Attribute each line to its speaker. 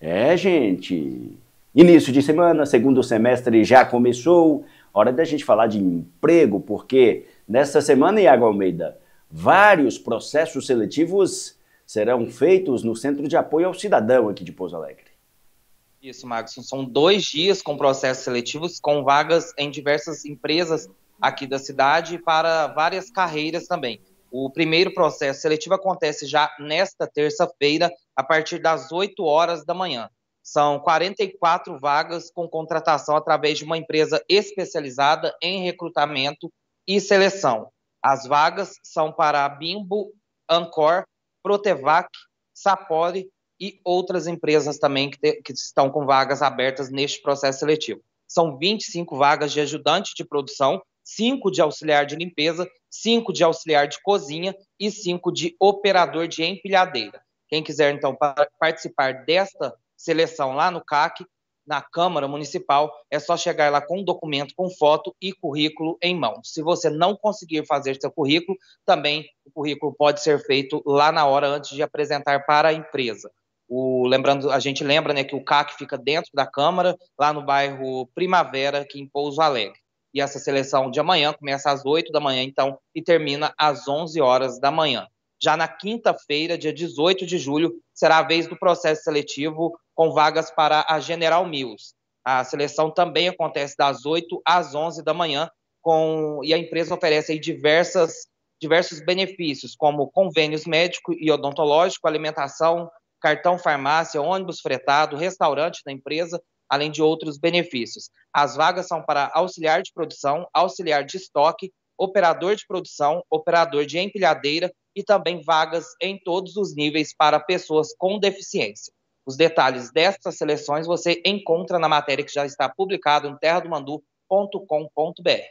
Speaker 1: É, gente. Início de semana, segundo semestre já começou. Hora da gente falar de emprego, porque nesta semana, Iago Almeida, vários processos seletivos serão feitos no Centro de Apoio ao Cidadão aqui de Pouso Alegre.
Speaker 2: Isso, Max. São dois dias com processos seletivos, com vagas em diversas empresas aqui da cidade para várias carreiras também. O primeiro processo seletivo acontece já nesta terça-feira, a partir das 8 horas da manhã. São 44 vagas com contratação através de uma empresa especializada em recrutamento e seleção. As vagas são para a Bimbo, Ancor, Protevac, Sapori e outras empresas também que, te, que, estão com vagas abertas neste processo seletivo. São 25 vagas de ajudante de produção, 5 de auxiliar de limpeza cinco de auxiliar de cozinha e cinco de operador de empilhadeira. Quem quiser, então, participar desta seleção lá no CAC, na Câmara Municipal, é só chegar lá com o documento, com foto e currículo em mão. Se você não conseguir fazer seu currículo, também o currículo pode ser feito lá na hora antes de apresentar para a empresa. O, lembrando, a gente lembra né, que o CAC fica dentro da Câmara, lá no bairro Primavera, aqui em Pouso Alegre. E essa seleção de amanhã começa às 8 da manhã, então, e termina às 11 horas da manhã. Já na quinta-feira, dia 18 de julho, será a vez do processo seletivo com vagas para a General Mills. A seleção também acontece das 8 às 11 da manhã, com, e a empresa oferece diversas, diversos benefícios, como convênios médico e odontológico, alimentação, cartão farmácia, ônibus fretado, restaurante da empresa além de outros benefícios. As vagas são para auxiliar de produção, auxiliar de estoque, operador de produção, operador de empilhadeira e também vagas em todos os níveis para pessoas com deficiência. Os detalhes destas seleções você encontra na matéria que já está publicada no terradomandu.com.br.